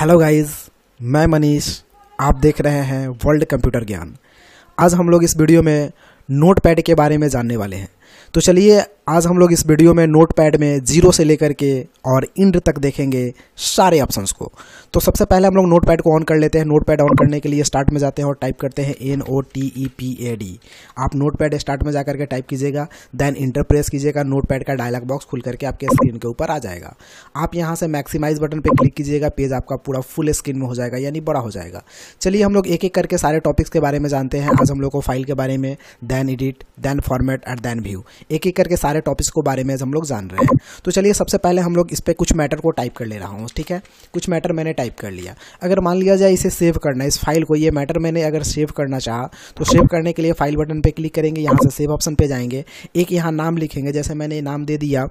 hello guys मैं मनीष आप देख रहे हैं वर्ल्ड कंप्यूटर ज्ञान आज हम लोग इस वीडियो में नोट पैड के बारे में जानने वाले हैं तो चलिए आज हम लोग इस वीडियो में नोट पैड में जीरो से लेकर के और इंड तक देखेंगे सारे ऑप्शंस को तो सबसे पहले हम लोग नोट पैड को ऑन कर लेते हैं नोट पैड ऑन करने के लिए स्टार्ट में जाते हैं और टाइप करते हैं N O T E P A D आप नोट पैड स्टार्ट में जाकर के टाइप कीजिएगा देन इंटर प्रेस कीजिएगा नोट पैड का डायलॉग बॉक्स खुल करके आपके स्क्रीन के ऊपर आ जाएगा आप यहाँ से मैक्सिमाइज बटन पर क्लिक कीजिएगा पेज आपका पूरा फुल स्क्रीन में हो जाएगा यानी बड़ा हो जाएगा चलिए हम लोग एक एक करके सारे टॉपिक्स के बारे में जानते हैं आज हम लोग को फाइल के बारे में then edit then format and then view value एक एक करके सारे टॉपिक्स को बारे में हम लोग जान रहे हैं तो चलिए सबसे पहले हम लोग इस पर कुछ मैटर को टाइप कर ले रहा हूँ ठीक है कुछ मैटर मैंने टाइप कर लिया अगर मान लिया जाए इसे सेव करना इस फाइल को ये मैटर मैंने अगर सेव करना चाहा तो सेव करने के लिए फाइल बटन पर क्लिक करेंगे यहाँ से सेव ऑप्शन पर जाएंगे एक यहाँ नाम लिखेंगे जैसे मैंने नाम दे दिया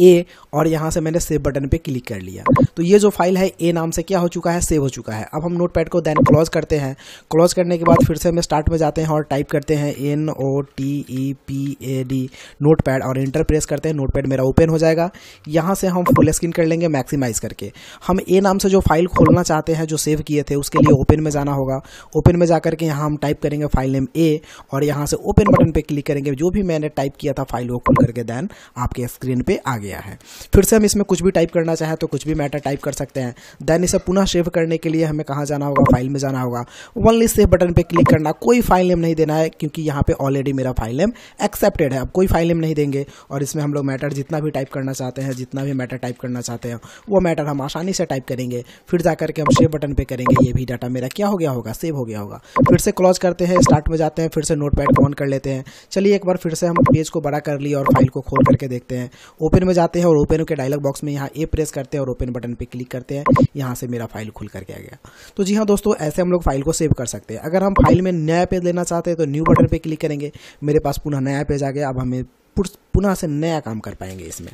ए और यहाँ से मैंने सेव बटन पे क्लिक कर लिया तो ये जो फाइल है ए नाम से क्या हो चुका है सेव हो चुका है अब हम नोटपैड को देन क्लोज करते हैं क्लोज करने के बाद फिर से हमें स्टार्ट में जाते हैं और टाइप करते हैं N O T E P A D note और इंटर प्रेस करते हैं नोट मेरा ओपन हो जाएगा यहाँ से हम फुल स्क्रीन कर लेंगे मैक्सिमाइज करके हम ए नाम से जो फाइल खोलना चाहते हैं जो सेव किए थे उसके लिए ओपन में जाना होगा ओपन में जा करके यहाँ हम टाइप करेंगे फाइल नेम ए और यहाँ से ओपन बटन पर क्लिक करेंगे जो भी मैंने टाइप किया था फाइल वो खोल करके देन आपके स्क्रीन पर आगे गया है फिर से हम इसमें कुछ भी टाइप करना चाहें तो कुछ भी मैटर टाइप कर सकते हैं देन इसे पुनः सेव करने के लिए हमें कहाँ जाना होगा फाइल में जाना होगा ओनली सेव बटन पर क्लिक करना कोई फाइल नेम नहीं देना है क्योंकि यहाँ पर ऑलरेडी मेरा फाइल नेम एक्सेप्टेड है अब कोई फाइल नेम नहीं देंगे और इसमें हम लोग मैटर जितना भी टाइप करना चाहते हैं जितना भी मैटर टाइप करना चाहते हैं वो मैटर हम आसानी से टाइप करेंगे फिर जा करके हम सेव बटन पर करेंगे ये भी डाटा मेरा क्या हो गया होगा सेव हो गया होगा फिर से क्लोज करते हैं स्टार्ट में जाते हैं फिर से नोट पैड ऑन कर लेते हैं चलिए एक बार फिर से हम पेज को बड़ा कर लिए और फाइल को खोल करके देखते हैं ओपन में जाते हैं और ओपन के डायलॉग बॉक्स में यहाँ ए प्रेस करते हैं और ओपन बटन पर क्लिक करते हैं यहाँ से मेरा फाइल खुल करके आ गया तो जी हाँ दोस्तों ऐसे हम लोग फाइल को सेव कर सकते हैं अगर हम फाइल में नया पेज लेना चाहते हैं तो न्यू बटन पर क्लिक करेंगे मेरे पास पुनः नया पेज आ गया अब हमें पुनः से नया काम कर पाएंगे इसमें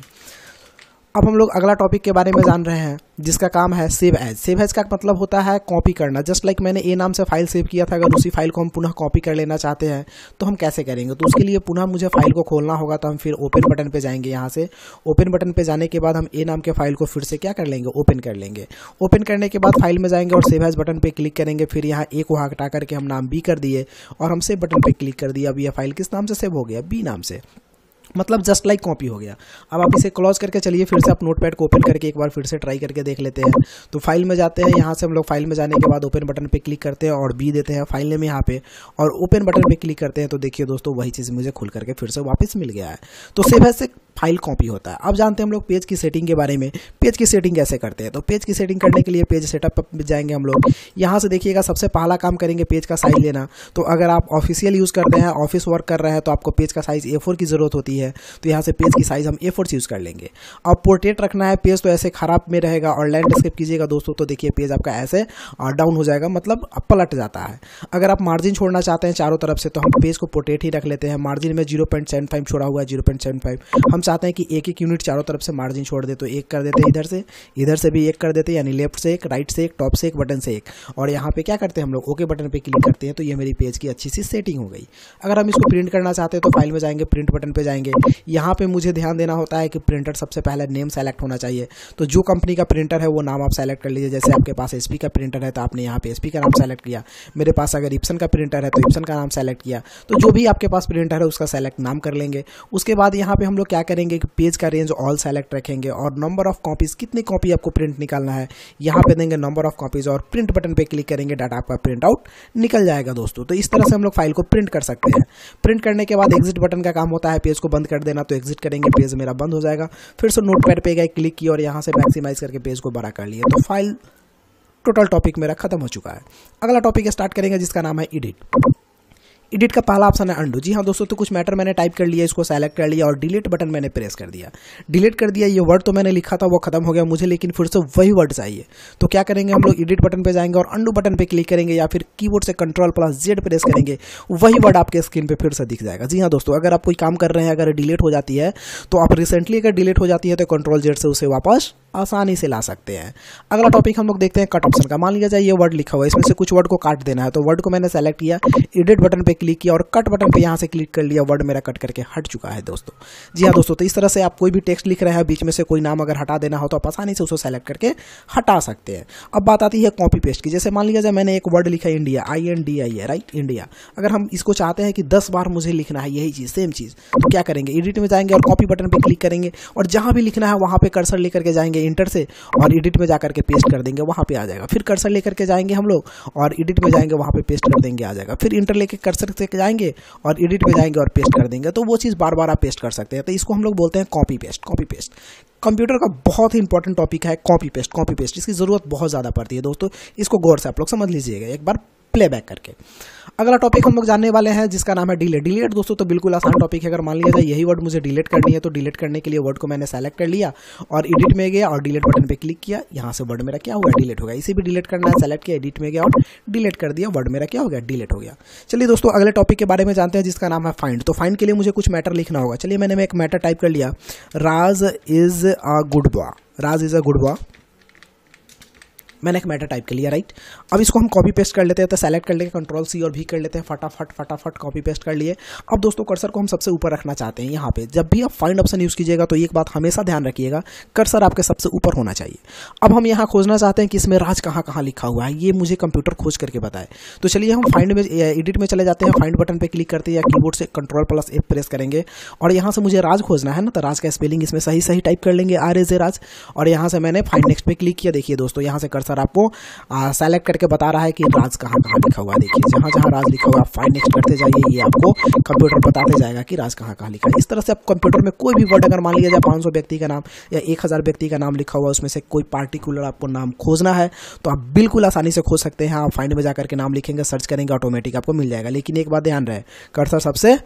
अब हम लोग अगला टॉपिक के बारे में जान रहे हैं जिसका काम है सेव एज सेव एज का मतलब होता है कॉपी करना जस्ट लाइक like मैंने ए नाम से फाइल सेव किया था अगर उसी फाइल को हम पुनः कॉपी कर लेना चाहते हैं तो हम कैसे करेंगे तो उसके लिए पुनः मुझे फाइल को खोलना होगा तो हम फिर ओपन बटन पर जाएंगे यहाँ से ओपन बटन पर जाने के बाद हम ए नाम के फाइल को फिर से क्या कर लेंगे ओपन कर लेंगे ओपन करने के बाद फाइल में जाएंगे और सेव एज बटन पर क्लिक करेंगे फिर यहाँ ए को हटा करके हम नाम बी कर दिए और हम सेव बटन पर क्लिक कर दिया अब यह फाइल किस नाम से सेव हो गया बी नाम से मतलब जस्ट लाइक कॉपी हो गया अब आप इसे क्लोज करके चलिए फिर से आप नोट पैड को ओपन करके एक बार फिर से ट्राई करके देख लेते हैं तो फाइल में जाते हैं यहाँ से हम लोग फाइल में जाने के बाद ओपन बटन पे क्लिक करते हैं और बी देते हैं फाइल नेम यहाँ पे और ओपन बटन पे क्लिक करते हैं तो देखिए दोस्तों वही चीज़ मुझे खुल करके फिर से वापस मिल गया है तो सेफ ऐसे फाइल कॉपी होता है अब जानते हैं हम लोग पेज की सेटिंग के बारे में पेज की सेटिंग कैसे करते हैं तो पेज की सेटिंग करने के लिए पेज सेटअप जाएंगे हम लोग यहाँ से देखिएगा सबसे पहला काम करेंगे पेज का साइज लेना तो अगर आप ऑफिशियल यूज़ करते हैं ऑफिस वर्क कर रहे हैं तो आपको पेज का साइज़ ए की ज़रूरत होती है तो यहाँ से पेज की साइज़ हम ए से यूज़ कर लेंगे अब पोर्ट्रेट रखना है पेज तो ऐसे ख़राब में रहेगा और लैंडस्केप कीजिएगा दोस्तों तो देखिए पेज आपका ऐसे डाउन हो जाएगा मतलब पलट जाता है अगर आप मार्जिन छोड़ना चाहते हैं चारों तरफ से तो हम पेज को पोर्ट्रेट ही रख लेते हैं मार्जिन में जीरो पॉइंट सेवन फाइव छोड़ा हुआ है जीरो पॉइंट सेवन फाइव हम चाहते हैं कि एक एक यूनिट चारों तरफ से मार्जिन छोड़ दे तो एक कर देते हैं इधर से इधर से भी एक कर देते हैं यानी लेफ्ट से एक राइट से एक टॉप से एक बटन से एक और यहाँ पे क्या करते हैं हम लोग ओके बटन पे क्लिक करते हैं तो ये मेरी पेज की अच्छी सी सेटिंग हो गई अगर हम इसको प्रिंट करना चाहते हैं तो फाइल में जाएंगे प्रिंट बटन पर जाएंगे यहाँ पर मुझे ध्यान देना होता है कि प्रिंटर सबसे पहले नेम सेलेक्ट होना चाहिए तो जो कंपनी का प्रिंटर है वो नाम आप सेलेक्ट कर लीजिए जैसे आपके पास एस का प्रिंटर है तो आपने यहाँ पे एस का नाम सेलेक्ट किया मेरे पास अगर इप्सन का प्रिंटर है तो इप्सन का नाम सेलेक्ट किया तो जो भी आपके पास प्रिंटर है उसका सेलेक्ट नाम कर लेंगे उसके बाद यहाँ पे हम लोग क्या करें करेंगे कि पेज का रेंज ऑल सेलेक्ट रखेंगे और नंबर ऑफ कॉपीज़ कितनी कॉपी आपको प्रिंट निकालना है यहाँ पे देंगे नंबर ऑफ कॉपीज़ और प्रिंट बटन पे क्लिक करेंगे डाटा आपका प्रिंट आउट निकल जाएगा दोस्तों तो इस तरह से हम लोग फाइल को प्रिंट कर सकते हैं प्रिंट करने के बाद एग्जिट बटन का काम होता है पेज को बंद कर देना तो एग्जिट करेंगे पेज मेरा बंद हो जाएगा फिर से नोट पैड पर गए क्लिक किया और यहाँ से मैक्सिमाइज करके पेज को बड़ा कर लिया तो फाइल टोटल टॉपिक मेरा खत्म हो चुका है अगला टॉपिक स्टार्ट करेंगे जिसका नाम है एडिट एडिट का पहला ऑप्शन है अंडू जी हाँ दोस्तों तो कुछ मैटर मैंने टाइप कर लिया इसको सेलेक्ट कर लिया और डिलीट बटन मैंने प्रेस कर दिया डिलीट कर दिया ये वर्ड तो मैंने लिखा था वो खत्म हो गया मुझे लेकिन फिर से वही वर्ड चाहिए तो क्या करेंगे हम लोग एडिट बटन पर जाएंगे और अंडू बटन पर क्लिक करेंगे या फिर कीबोर्ड से कंट्रोल प्लस जेड प्रेस करेंगे वही वर्ड आपके स्क्रीन पर फिर से दिख जाएगा जी हाँ दोस्तों अगर आप कोई काम कर रहे हैं अगर डिलीट हो जाती है तो आप रिसेंटली अगर डिलीट हो जाती है तो कंट्रोल जेड से उसे वापस आसानी से ला सकते हैं अगला टॉपिक हम लोग देखते हैं कट ऑप्शन का मान लिया जाए ये वर्ड लिखा हुआ है इसमें से कुछ वर्ड को काट देना है तो वर्ड को मैंने सेलेक्ट किया एडिट बटन पर क्लिक किया और कट बटन पे यहाँ से क्लिक कर लिया वर्ड मेरा कट करके हट चुका है दोस्तों जी हाँ दोस्तों तो इस तरह से आप कोई भी टेक्स्ट लिख रहे हैं बीच में से कोई नाम अगर हटा देना हो तो आप आसानी से उसको सेलेक्ट करके हटा सकते हैं अब बात आती है कॉपी पेस्ट की जैसे मान लिया जाए मैंने एक वर्ड लिखा India I N D I है राइट इंडिया अगर हम इसको चाहते हैं कि दस बार मुझे लिखना है यही चीज़ सेम चीज़ तो क्या करेंगे एडिट में जाएंगे और कॉपी बटन पर क्लिक करेंगे और जहाँ भी लिखना है वहाँ पर कर्सर लेकर के जाएंगे इंटर से और एडिट में जा करके पेस्ट कर देंगे वहाँ पर आ जाएगा फिर कर्सर लेकर के जाएंगे हम लोग और एडिट में जाएंगे वहाँ पर पेस्ट कर देंगे आ जाएगा फिर इंटर लेके कर्सर से जाएंगे और एडिट पे जाएंगे और पेस्ट कर देंगे तो वो चीज़ बार बार आप पेस्ट कर सकते हैं तो इसको हम लोग बोलते हैं copy paste copy paste computer का बहुत ही इंपॉर्टेंट टॉपिक है कॉपी पेस्ट कॉपी पेस्ट इसकी ज़रूरत बहुत ज़्यादा पड़ती है दोस्तों इसको गौर से आप लोग समझ लीजिएगा एक बार प्लेबैक करके अगला टॉपिक हम लोग जानने वाले हैं जिसका नाम है डिलेट डिलीट दोस्तों तो बिल्कुल आसान टॉपिक है अगर मान लिया जाए यही वर्ड मुझे डिलीट करनी है तो डिलीट करने के लिए वर्ड को मैंने सेलेक्ट कर लिया और एडिट में गया और डिलीट बटन पे क्लिक किया यहाँ से वर्ड मेरा क्या हुआ डिलीट हो गया इसे भी डिलीट करना है सेलेक्ट किया एडिट में गया और डिलीट कर दिया वर्ड मेरा क्या हो गया डिलीट हो गया चलिए दोस्तों अगले टॉपिक के बारे में जानते हैं जिसका नाम है फाइंड तो फाइंड के लिए मुझे कुछ मैटर लिखना होगा चलिए मैंने एक मैटर टाइप कर लिया Raj is a good boy Raj is a good boy मैंने एक मेटा टाइप के लिया राइट अब इसको हम कॉपी पेस्ट कर लेते हैं तो सेलेक्ट कर लेंगे कंट्रोल सी और भी कर लेते हैं फटाफट फटाफट कॉपी पेस्ट कर लिए अब दोस्तों कर्सर को हम सबसे ऊपर रखना चाहते हैं यहाँ पे जब भी आप फाइंड ऑप्शन यूज़ कीजिएगा तो एक बात हमेशा ध्यान रखिएगा कर्सर आपके सबसे ऊपर होना चाहिए अब हम यहाँ खोजना चाहते हैं कि इसमें राज कहाँ कहाँ लिखा हुआ है ये मुझे कंप्यूटर खोज करके बताए तो चलिए हम फाइंड में एडिट में चले जाते हैं फाइंड बटन पर क्लिक करते हैं या कीबोर्ड से कंट्रोल प्लस एप प्रेस करेंगे और यहाँ से मुझे राज खोजना है ना तो राज का स्पेलिंग इसमें सही सही टाइप कर लेंगे आर एज ए राज और यहाँ से मैंने फाइंड नेक्स्ट पे क्लिक किया देखिए दोस्तों यहाँ से कर्सर कर्सर आपको सेलेक्ट करके बता रहा है कि राज कहाँ कहाँ लिखा हुआ है देखिए जहाँ जहाँ राज लिखा हुआ फाइन नेक्स्ट करते जाइए ये आपको कंप्यूटर बताते जाएगा कि राज कहाँ कहाँ लिखा है इस तरह से आप कंप्यूटर में कोई भी वर्ड अगर मान लिया जाए पाँच व्यक्ति का नाम या एक व्यक्ति का नाम लिखा हुआ उसमें से कोई पार्टिकुलर आपको नाम खोजना है तो आप बिल्कुल आसानी से खोज सकते हैं आप फाइंड में जाकर के नाम लिखेंगे सर्च करेंगे ऑटोमेटिक आपको मिल जाएगा लेकिन एक बात ध्यान रहे कर्सर सबसे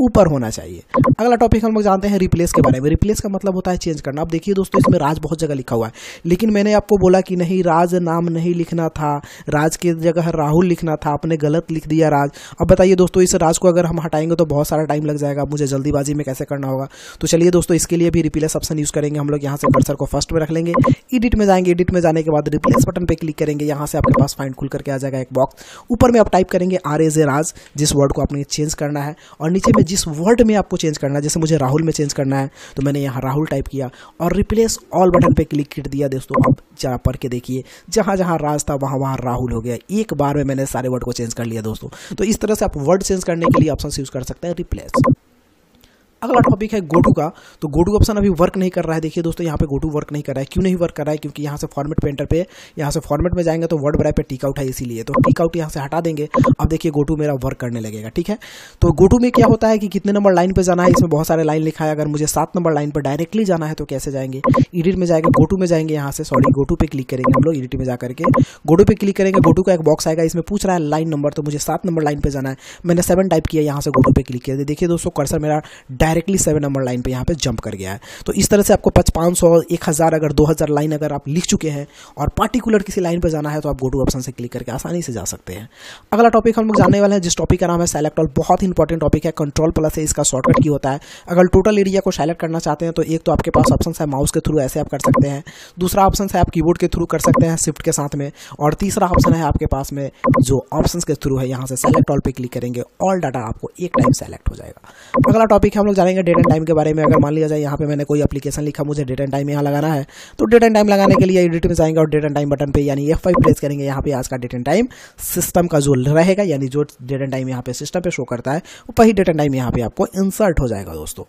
ऊपर होना चाहिए अगला टॉपिक हम लोग जानते हैं रिप्लेस के बारे में रिप्लेस का मतलब होता है चेंज करना अब देखिए दोस्तों इसमें राज बहुत जगह लिखा हुआ है लेकिन मैंने आपको बोला कि नहीं राज नाम नहीं लिखना था राज की जगह राहुल लिखना था आपने गलत लिख दिया राज अब बताइए दोस्तों इस राज को अगर हम हटाएंगे तो बहुत सारा टाइम लग जाएगा मुझे जल्दीबाजी में कैसे करना होगा तो चलिए दोस्तों इसके लिए भी रिप्लेस ऑप्शन यूज़ करेंगे हम लोग यहाँ से पर्सर को फर्स्ट में रख लेंगे एडिट में जाएंगे एडिट में जाने के बाद रिप्लेस बटन पर क्लिक करेंगे यहाँ से आपके पास फाइंड खुल करके आ जाएगा एक बॉक्स ऊपर में आप टाइप करेंगे आर एज ए राज जिस वर्ड को आपने चेंज करना है और नीचे में जिस वर्ड में आपको चेंज करना है जैसे मुझे राहुल में चेंज करना है तो मैंने यहाँ राहुल टाइप किया और रिप्लेस ऑल बटन पे क्लिक कर दिया दोस्तों आप जा पढ़ के देखिए जहाँ जहाँ राज था वहाँ वहाँ राहुल हो गया एक बार में मैंने सारे वर्ड को चेंज कर लिया दोस्तों तो इस तरह से आप वर्ड चेंज करने के लिए ऑप्शन यूज़ कर सकते हैं रिप्लेस अगला टॉपिक है गोटू का तो गोटू ऑप्शन अभी वर्क नहीं कर रहा है देखिए दोस्तों यहाँ पे गोटू वर्क नहीं कर रहा है क्यों नहीं वर्क कर रहा है क्योंकि यहाँ से फॉर्मेट पेंटर पे यहाँ से फॉर्मेट में जाएंगे तो वर्ड ब्राइ पे टिक आउट है इसीलिए तो टिक आउट यहाँ से हटा देंगे अब देखिए गोटू मेरा वर्क करने लगेगा ठीक है तो गोटू में क्या होता है कि कितने नंबर लाइन पर जाना है इसमें बहुत सारे लाइन लिखा है अगर मुझे सात नंबर लाइन पर डायरेक्टली जाना है तो कैसे जाएंगे एडिट में जाएंगे गोटू में जाएंगे यहाँ से सॉरी गोटू पर क्लिक करेंगे हम लोग एडिट में जाकर के गोटू पर क्लिक करेंगे गोटू का एक बॉक्स आएगा इसमें पूछ रहा है लाइन नंबर तो मुझे सात नंबर लाइन पर जाना है मैंने सेवन टाइप किया यहाँ से गोटू पर क्लिक किया देखिए दोस्तों कर्सर मेरा direct directly seven number line पे यहाँ पे जंप कर गया है तो इस तरह से आपको पच पाँच सौ एक हज़ार अगर दो हज़ार लाइन अगर आप लिख चुके हैं और पार्टिकुलर किसी लाइन पर जाना है तो आप गो टू ऑप्शन से क्लिक करके आसानी से जा सकते हैं अगला टॉपिक हम लोग जाने वाले हैं जिस टॉपिक का नाम है सेलेक्ट ऑल बहुत इंपॉर्टेंट टॉपिक है कंट्रोल प्लस है इसका शॉर्टकट की होता है अगर टोटल एरिया को सेलेक्ट करना चाहते हैं तो एक तो आपके पास ऑप्शन है माउस के थ्रू ऐसे आप कर सकते हैं दूसरा ऑप्शन है आप कीबोर्ड के थ्रू कर सकते हैं स्विफ्ट के साथ में और तीसरा ऑप्शन है आपके पास में जो ऑप्शन के थ्रू है यहाँ से सेलेक्ट ऑल पे क्लिक करेंगे ऑल डाटा आपको एक टाइम सेलेक्ट हो जाएगा अगला टॉपिक है हम लोग जानेंगे डेट एंड टाइम के बारे में अगर मान लिया जाए यहाँ पे मैंने कोई एप्लीकेशन लिखा मुझे डेट एंड टाइम यहाँ लगाना है तो डेट एंड टाइम लगाने के लिए एडिट में जाएंगे और डेट एंड टाइम बटन पे यानी एफ फाइव प्रेस करेंगे यहाँ पे आज का डेट एंड टाइम सिस्टम का जो रहेगा यानी जो डेट एंड टाइम यहाँ पे सिस्टम पे शो करता है वही डेट एंड टाइम यहाँ पे आपको इंसर्ट हो जाएगा दोस्तों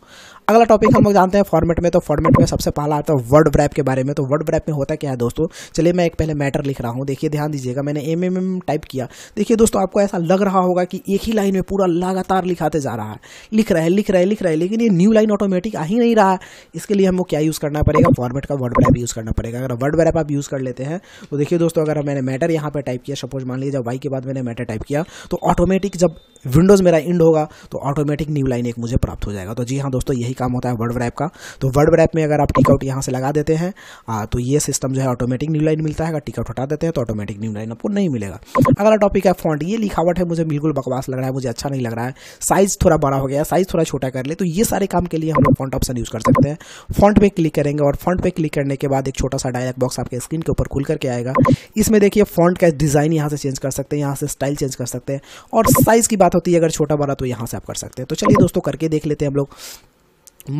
अगला टॉपिक हम लोग जानते हैं फॉर्मेट में तो फॉर्मेट में सबसे पहला आता है वर्ड ब्रैप के बारे में तो वर्ड ब्रैप में होता क्या है दोस्तों चलिए मैं एक पहले मैटर लिख रहा हूँ देखिए ध्यान दीजिएगा मैंने एम एम एम टाइप किया देखिए दोस्तों आपको ऐसा लग रहा होगा कि एक ही लाइन में पूरा लगातार लिखाते जा रहा है लिख रहे है लिख रहे हैं लिख रहे हैं लेकिन ये न्यू लाइन ऑटोमेटिक आ ही नहीं रहा है इसके लिए हमको क्या यूज़ करना पड़ेगा फॉर्मेट का वर्ड ब्रैप यूज़ करना पड़ेगा अगर वर्ड ब्रैप आप यूज़ कर लेते हैं तो देखिए दोस्तों अगर मैंने मैटर यहाँ पर टाइप किया सपोज मान लीजिए जब वाई के बाद मैंने मैटर टाइप किया तो ऑटोमेटिक जब विंडोज़ मेरा इंड होगा तो ऑटोमेटिक न्यू लाइन एक मुझे प्राप्त हो जाएगा तो जी हाँ दोस्तों यही काम होता है वर्ड रैप का तो वर्ड रैप में अगर आप टिकआउट यहाँ से लगा देते हैं आ, तो ये सिस्टम जो है ऑटोमेटिक न्यू लाइन मिलता है अगर टिकआउट हटा देते हैं तो ऑटोमेटिक न्यू लाइन आपको नहीं मिलेगा अगला टॉपिक है फॉन्ट ये लिखावट है मुझे बिल्कुल बकवास लग रहा है मुझे अच्छा नहीं लग रहा है साइज़ थोड़ा बड़ा हो गया साइज़ थोड़ा छोटा कर ले तो ये सारे काम के लिए हम लोग फॉन्ट ऑप्शन यूज़ कर सकते हैं फॉन्ट पर क्लिक करेंगे और फॉन्ट पर क्लिक करने के बाद एक छोटा सा डायलॉग बॉक्स आपके स्क्रीन के ऊपर खुल करके आएगा इसमें देखिए फॉन्ट का डिज़ाइन यहाँ से चेंज कर सकते हैं यहाँ से स्टाइल चेंज कर सकते हैं और साइज़ की बात होती है अगर छोटा बड़ा तो यहाँ से आप कर सकते हैं तो चलिए दोस्तों करके देख लेते हैं हम लोग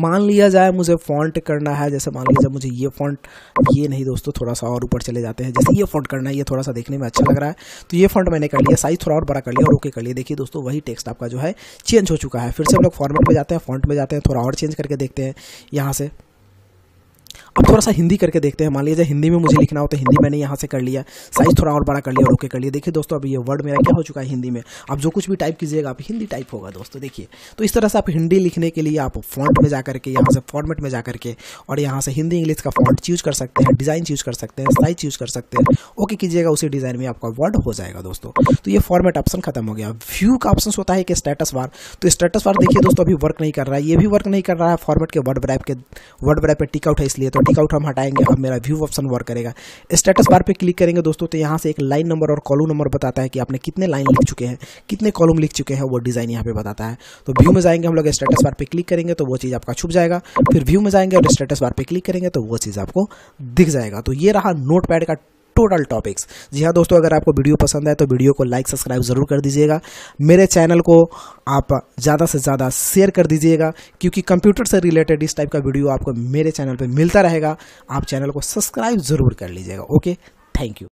मान लिया जाए मुझे फॉन्ट करना है जैसे मान लीजिए मुझे ये फॉन्ट ये नहीं दोस्तों थोड़ा सा और ऊपर चले जाते हैं जैसे ये फॉन्ट करना है ये थोड़ा सा देखने में अच्छा लग रहा है तो ये फॉन्ट मैंने कर लिया साइज थोड़ा और बड़ा कर लिया और ओके कर लिया देखिए दोस्तों वही टेक्स्ट आपका जो है चेंज हो चुका है फिर से हम लोग फॉर्मेट में जाते हैं फॉन्ट में जाते हैं थोड़ा और चेंज करके देखते हैं यहाँ से अब थोड़ा सा हिंदी करके देखते हैं मान लीजिए हिंदी में मुझे लिखना हो तो हिंदी मैंने यहाँ से कर लिया साइज थोड़ा और बड़ा कर लिया और ओके कर लिया देखिए दोस्तों अब ये वर्ड मेरा क्या हो चुका है हिंदी में आप जो कुछ भी टाइप कीजिएगा आप हिंदी टाइप होगा दोस्तों देखिए तो इस तरह से आप हिंदी लिखने के लिए आप फॉन्ट में जाकर के यहाँ से फॉर्मेट में जा करके और यहाँ से हिंदी इंग्लिश का फॉन्ट चूज कर सकते हैं डिज़ाइन चूज कर सकते हैं साइज चूज कर सकते हैं ओके कीजिएगा उसी डिज़ाइन में आपका वर्ड हो जाएगा दोस्तों तो ये फॉर्मेट ऑप्शन खत्म हो गया व्यू का ऑप्शन होता है कि स्टेटस वार तो स्टेटस वार देखिए दोस्तों अभी वर्क नहीं कर रहा है ये भी वर्क नहीं कर रहा है फॉर्मेट के वर्ड ब्रैप के वर्ड ब्रैप पर टिकआउट है इसलिए तो आउट हम हटाएंगे अब मेरा व्यू ऑप्शन वर्क करेगा स्टेटस बार पे क्लिक करेंगे दोस्तों तो यहाँ से एक लाइन नंबर और कॉलम नंबर बताता है कि आपने कितने लाइन लिख चुके हैं कितने कॉलम लिख चुके हैं वो डिज़ाइन यहाँ पे बताता है तो व्यू में जाएंगे हम लोग स्टेटस बार पे क्लिक करेंगे तो वो चीज़ आपका छुप जाएगा फिर व्यू में जाएंगे और स्टेटस बार पे क्लिक करेंगे तो वो चीज़ आपको दिख जाएगा तो ये रहा नोट का टोटल टॉपिक्स जी हाँ दोस्तों अगर आपको वीडियो पसंद है तो वीडियो को लाइक सब्सक्राइब ज़रूर कर दीजिएगा मेरे चैनल को आप ज़्यादा से ज़्यादा शेयर कर दीजिएगा क्योंकि कंप्यूटर से रिलेटेड इस टाइप का वीडियो आपको मेरे चैनल पर मिलता रहेगा आप चैनल को सब्सक्राइब ज़रूर कर लीजिएगा ओके थैंक यू